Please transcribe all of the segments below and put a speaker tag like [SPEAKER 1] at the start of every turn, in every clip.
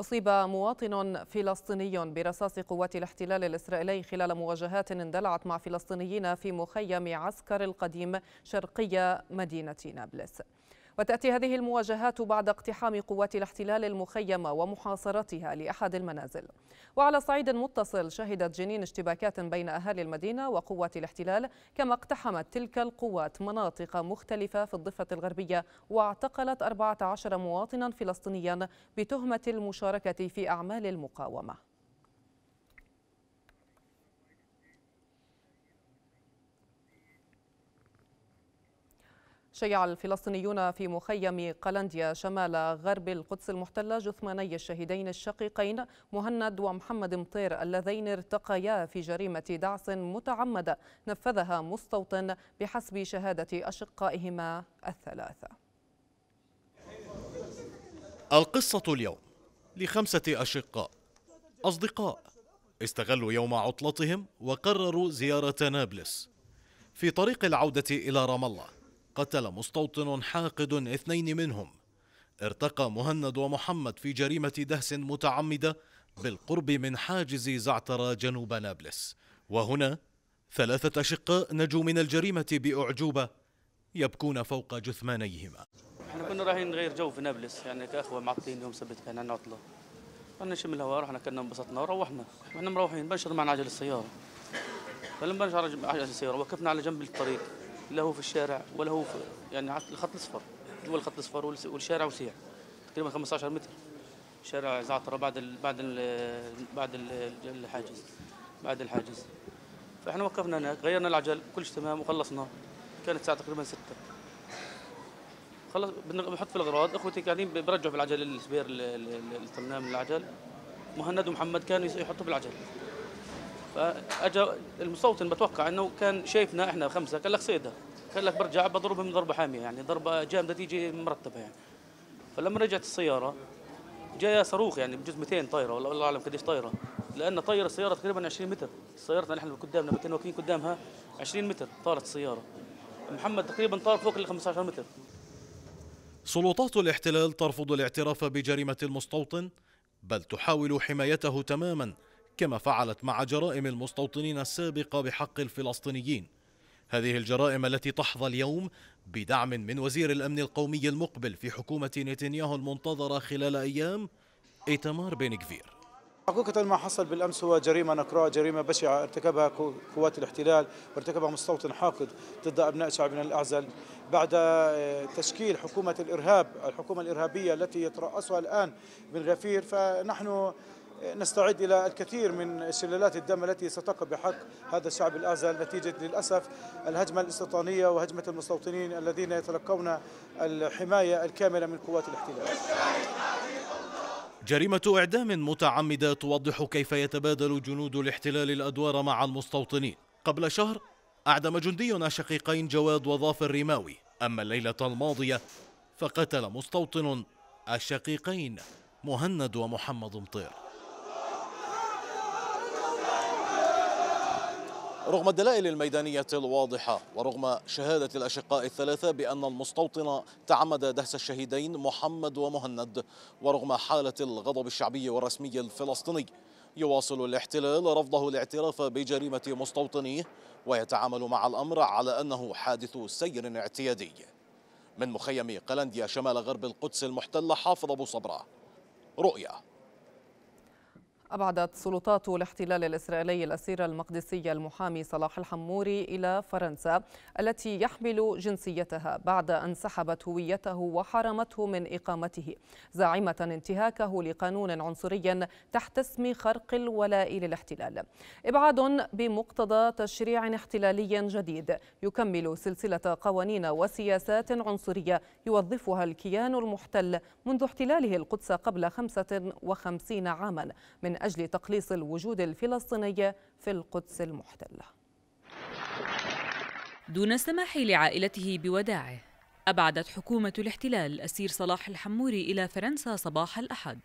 [SPEAKER 1] أصيب مواطن فلسطيني برصاص قوات الاحتلال الإسرائيلي خلال مواجهات اندلعت مع فلسطينيين في مخيم عسكر القديم شرقي مدينة نابلس وتأتي هذه المواجهات بعد اقتحام قوات الاحتلال المخيمة ومحاصرتها لأحد المنازل وعلى صعيد متصل شهدت جنين اشتباكات بين أهالي المدينة وقوات الاحتلال كما اقتحمت تلك القوات مناطق مختلفة في الضفة الغربية واعتقلت 14 مواطنا فلسطينيا بتهمة المشاركة في أعمال المقاومة شيع الفلسطينيون في مخيم قلنديا شمال غرب القدس المحتلة جثماني الشهيدين الشقيقين مهند ومحمد مطير اللذين ارتقيا في جريمة دعس متعمدة نفذها مستوطن بحسب شهادة أشقائهما الثلاثة
[SPEAKER 2] القصة اليوم لخمسة أشقاء أصدقاء استغلوا يوم عطلتهم وقرروا زيارة نابلس في طريق العودة إلى رام الله قتل مستوطن حاقد اثنين منهم ارتقى مهند ومحمد في جريمة دهس متعمدة بالقرب من حاجز زعتر جنوب نابلس وهنا ثلاثة أشقاء نجوا من الجريمة بأعجوبة يبكون فوق جثمانيهما
[SPEAKER 3] احنا كنا رايحين نغير جو في نابلس يعني كأخوة معطين يوم سبت كان عندنا عطلة كنا نشم الهواء رحنا كنا انبسطنا وروحنا احنا مروحين بنشر معنا عجل السيارة فلما بنشر عجل السيارة وقفنا على جنب الطريق لا هو في الشارع ولا هو في يعني الخط الاصفر هو الخط الاصفر والشارع وسيع تقريبا 15 متر شارع زعتر بعد الـ بعد الـ بعد الـ الحاجز بعد الحاجز فاحنا وقفنا هناك غيرنا العجل كلش تمام وخلصنا كانت الساعه تقريبا 6 خلص بنحط في الاغراض اخوتي قاعدين برجعوا بالعجل السبير اللي طلناه من العجل مهند ومحمد كانوا يحطوا بالعجل فاجا المستوطن بتوقع انه كان شايفنا احنا خمسه قال لك صيدها قال لك برجع بضربهم ضربه حاميه يعني ضربه جامده تيجي مرتبه يعني فلما رجعت السياره جاي صاروخ يعني بجوز 200 طايره ولا الله اعلم قديش طايره لان طير السياره تقريبا 20 متر سيارتنا نحن قدامنا كنا واقفين قدامها 20 متر طارت السياره محمد تقريبا طار فوق ال 15 متر
[SPEAKER 2] سلطات الاحتلال ترفض الاعتراف بجريمه المستوطن بل تحاول حمايته تماما كما فعلت مع جرائم المستوطنين السابقة بحق الفلسطينيين هذه الجرائم التي تحظى اليوم بدعم من وزير الأمن القومي المقبل في حكومة نتنياهو المنتظرة خلال أيام إيتمار بن كفير
[SPEAKER 4] حقيقة ما حصل بالأمس هو جريمة نكراء جريمة بشعة ارتكبها قوات الاحتلال وارتكبها مستوطن حاقد ضد أبناء شعبنا الأعزل بعد آه، تشكيل حكومة الإرهاب الحكومة الإرهابية التي يترأسها الآن بن غفير فنحن نستعد إلى الكثير من شلالات الدم التي ستقع بحق هذا الشعب الآزل نتيجة للأسف الهجمة الاستيطانية وهجمة المستوطنين الذين يتلقون الحماية الكاملة من قوات الاحتلال
[SPEAKER 2] جريمة إعدام متعمدة توضح كيف يتبادل جنود الاحتلال الأدوار مع المستوطنين قبل شهر أعدم جندينا شقيقين جواد وظافر الرماوي أما الليلة الماضية فقتل مستوطن الشقيقين مهند ومحمد مطير رغم الدلائل الميدانية الواضحة ورغم شهادة الأشقاء الثلاثة بأن المستوطن تعمد دهس الشهيدين محمد ومهند ورغم حالة الغضب الشعبي والرسمي الفلسطيني يواصل الاحتلال رفضه الاعتراف بجريمة مستوطنيه ويتعامل مع الأمر على أنه حادث سير اعتيادي من مخيم قلنديا شمال غرب القدس المحتلة حافظ أبو صبرة رؤيا
[SPEAKER 1] أبعدت سلطات الاحتلال الإسرائيلي الأسير المقدسي المحامي صلاح الحموري إلى فرنسا التي يحمل جنسيتها بعد أن سحبت هويته وحرمته من إقامته زاعمة انتهاكه لقانون عنصري تحت اسم خرق الولاء للاحتلال إبعاد بمقتضى تشريع احتلالي جديد يكمل سلسلة قوانين وسياسات عنصرية يوظفها الكيان المحتل منذ احتلاله القدس قبل 55 عاما من من أجل تقليص الوجود الفلسطيني في القدس المحتلة دون السماح لعائلته بوداعه
[SPEAKER 5] أبعدت حكومة الاحتلال أسير صلاح الحموري إلى فرنسا صباح الأحد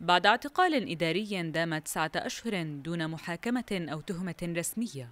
[SPEAKER 5] بعد اعتقال إداري دام تسعة أشهر دون محاكمة أو تهمة رسمية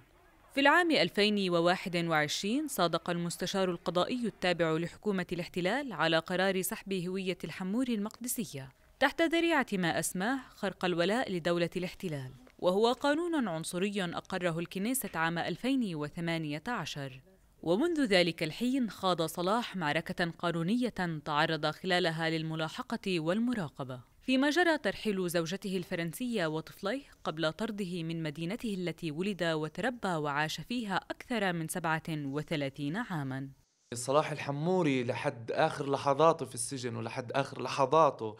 [SPEAKER 5] في العام 2021 صادق المستشار القضائي التابع لحكومة الاحتلال على قرار سحب هوية الحموري المقدسية تحت ذريعة ما أسماه خرق الولاء لدولة الاحتلال وهو قانون عنصري أقره الكنيسة عام 2018 ومنذ ذلك الحين خاض صلاح معركة قانونية تعرض خلالها للملاحقة والمراقبة فيما جرى ترحيل زوجته الفرنسية وطفليه قبل طرده من مدينته التي ولد وتربى وعاش فيها أكثر من 37 عاماً
[SPEAKER 3] صلاح الحموري لحد آخر لحظاته في السجن ولحد آخر لحظاته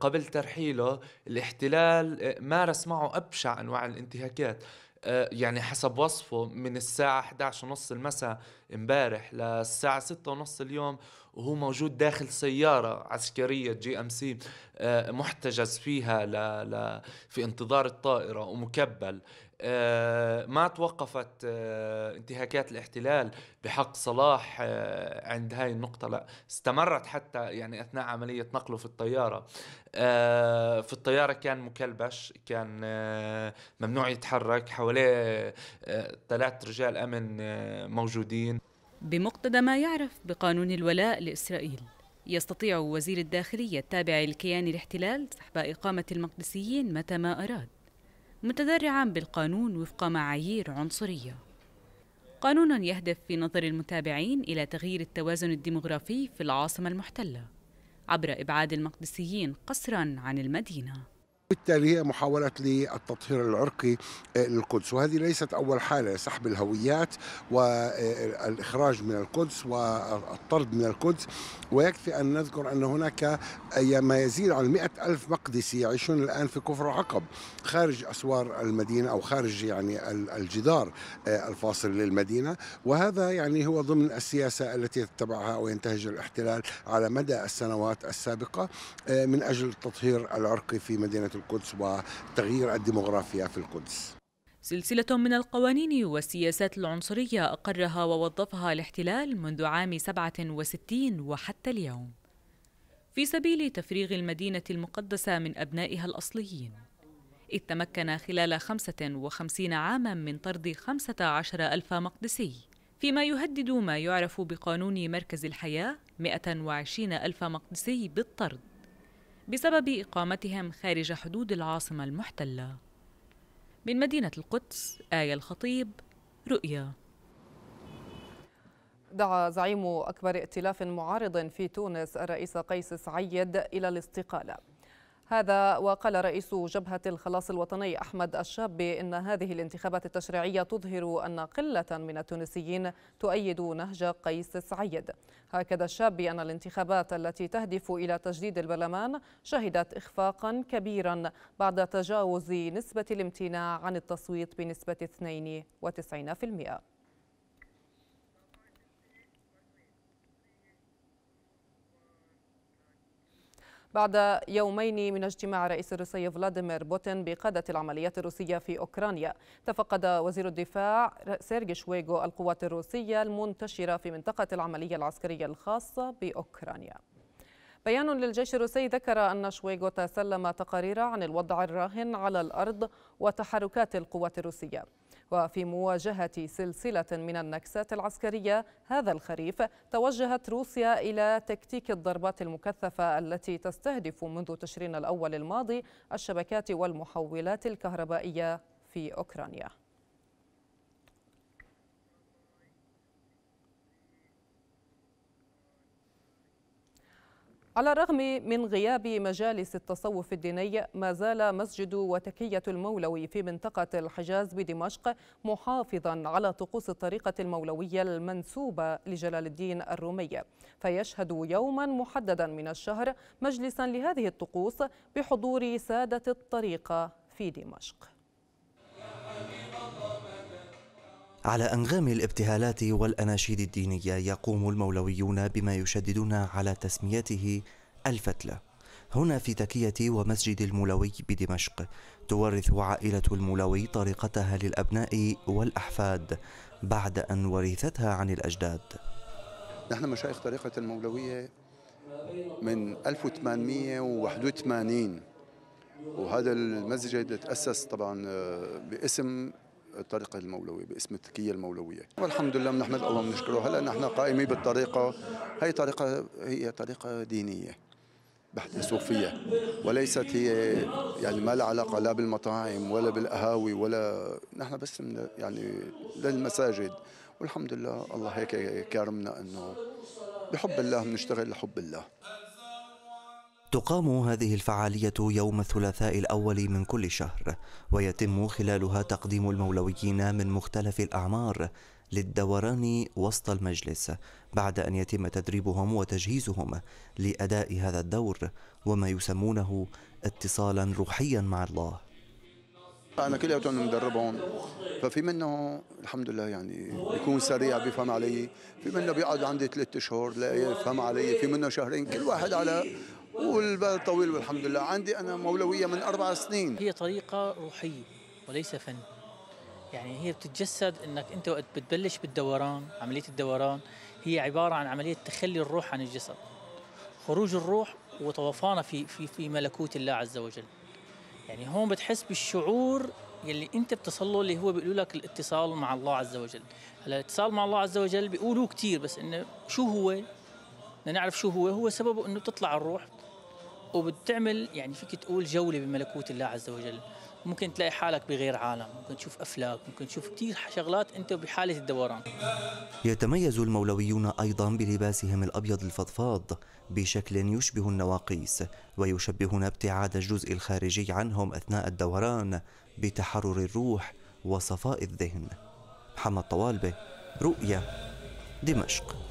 [SPEAKER 3] قبل ترحيله الاحتلال آه، مارس معه أبشع أنواع الانتهاكات آه، يعني حسب وصفه من الساعة 11 ونص المساء امبارح للساعة 6 ونص اليوم وهو موجود داخل سيارة عسكرية جي ام سي آه، محتجز فيها ل... ل... في انتظار الطائرة ومكبل آه، ما توقفت آه، انتهاكات الاحتلال بحق صلاح آه، عند هاي النقطة لا استمرت حتى يعني أثناء عملية نقله في الطيارة في الطيارة كان مكلبش كان ممنوع يتحرك حواليه
[SPEAKER 5] ثلاث رجال أمن موجودين بمقتضى ما يعرف بقانون الولاء لإسرائيل يستطيع وزير الداخلية التابع لكيان الاحتلال سحب إقامة المقدسيين متى ما أراد متذرعا بالقانون وفق معايير عنصرية قانون يهدف في نظر المتابعين إلى تغيير التوازن الديمغرافي في العاصمة المحتلة عبر إبعاد المقدسيين قسرا عن المدينة
[SPEAKER 4] بالتالي هي محاولة للتطهير العرقي آه، للقدس وهذه ليست أول حالة سحب الهويات والإخراج من القدس والطرد من القدس ويكفي أن نذكر أن هناك آه، ما يزيد عن مئة ألف مقدسي يعيشون الآن في كفر عقب خارج أسوار المدينة أو خارج يعني الجدار آه، الفاصل للمدينة وهذا يعني هو ضمن السياسة التي يتبعها وينتهج الاحتلال على مدى السنوات السابقة من أجل التطهير العرقي في مدينة القدس وتغيير الديموغرافيا في القدس
[SPEAKER 5] سلسلة من القوانين والسياسات العنصرية أقرها ووظفها الاحتلال منذ عام 67 وحتى اليوم في سبيل تفريغ المدينة المقدسة من أبنائها الأصليين إذ تمكن خلال 55 عاما من طرد 15 ألف مقدسي فيما يهدد ما يعرف بقانون مركز الحياة 120 ألف مقدسي بالطرد بسبب إقامتهم خارج حدود العاصمة المحتلة من مدينة القدس آية الخطيب رؤيا
[SPEAKER 1] دعا زعيم أكبر ائتلاف معارض في تونس الرئيس قيس سعيد إلى الاستقالة هذا وقال رئيس جبهة الخلاص الوطني أحمد الشاب إن هذه الانتخابات التشريعية تظهر أن قلة من التونسيين تؤيد نهج قيس سعيد هكذا الشاب أن الانتخابات التي تهدف إلى تجديد البرلمان شهدت إخفاقا كبيرا بعد تجاوز نسبة الامتناع عن التصويت بنسبة 92% بعد يومين من اجتماع رئيس الروسي فلاديمير بوتين بقادة العمليات الروسية في أوكرانيا تفقد وزير الدفاع سيرجي شويغو القوات الروسية المنتشرة في منطقة العملية العسكرية الخاصة بأوكرانيا بيان للجيش الروسي ذكر أن شويغو تسلم تقارير عن الوضع الراهن على الأرض وتحركات القوات الروسية وفي مواجهة سلسلة من النكسات العسكرية هذا الخريف توجهت روسيا إلى تكتيك الضربات المكثفة التي تستهدف منذ تشرين الأول الماضي الشبكات والمحولات الكهربائية في أوكرانيا على الرغم من غياب مجالس التصوف الديني ما زال مسجد وتكية المولوي في منطقة الحجاز بدمشق محافظا على طقوس الطريقة المولوية المنسوبة لجلال الدين الرومي فيشهد يوما محددا من الشهر مجلسا لهذه الطقوس بحضور سادة الطريقة في دمشق
[SPEAKER 6] على أنغام الابتهالات والأناشيد الدينية يقوم المولويون بما يشددون على تسميته الفتلة هنا في تكية ومسجد المولوي بدمشق تورث عائلة المولوي طريقتها للأبناء والأحفاد بعد أن ورثتها عن الأجداد
[SPEAKER 4] نحن مشايخ طريقة المولوية من 1881 وهذا المسجد تأسس طبعا آه، باسم الطريقه المولويه باسم التكيه المولويه والحمد لله بنحمد الله ونشكره هلا نحن قائمين بالطريقه هي طريقه هي طريقه دينيه بحتة صوفية وليست هي يعني ما لها علاقة لا بالمطاعم ولا بالقهاوي ولا نحن بس من يعني للمساجد والحمد لله الله هيك كرمنا انه بحب الله بنشتغل لحب الله
[SPEAKER 6] تقام هذه الفعالية يوم الثلاثاء الأول من كل شهر ويتم خلالها تقديم المولويين من مختلف الأعمار للدوران وسط المجلس بعد أن يتم تدريبهم وتجهيزهم لأداء هذا الدور وما يسمونه اتصالا روحيا مع الله
[SPEAKER 4] أنا كلياتهم مدربهم ففي منه الحمد لله يعني بيكون سريع بيفهم علي في منه بيقعد عندي ثلاثة أشهر لا يفهم علي في منه شهرين كل واحد على والبال طويل والحمد لله عندي أنا مولوية
[SPEAKER 3] من أربع سنين هي طريقة روحية وليس فن يعني هي بتتجسد انك انت وقت بتبلش بالدوران عمليه الدوران هي عباره عن عمليه تخلي الروح عن الجسد خروج الروح وطوفانها في في في ملكوت الله عز وجل يعني هون بتحس بالشعور يلي انت بتصله اللي هو بيقولوا لك الاتصال مع الله عز وجل هلا الاتصال مع الله عز وجل بيقولوا كثير بس انه شو هو بدنا نعرف شو هو هو سببه انه تطلع الروح وبتعمل يعني فيك تقول جوله بملكوت الله عز وجل ممكن تلاقي حالك بغير عالم ممكن تشوف أفلاك ممكن تشوف كثير شغلات أنت بحالة الدوران
[SPEAKER 6] يتميز المولويون أيضا بلباسهم الأبيض الفضفاض بشكل يشبه النواقيس ويشبهون ابتعاد الجزء الخارجي عنهم أثناء الدوران بتحرر الروح وصفاء الذهن محمد طوالبة رؤية دمشق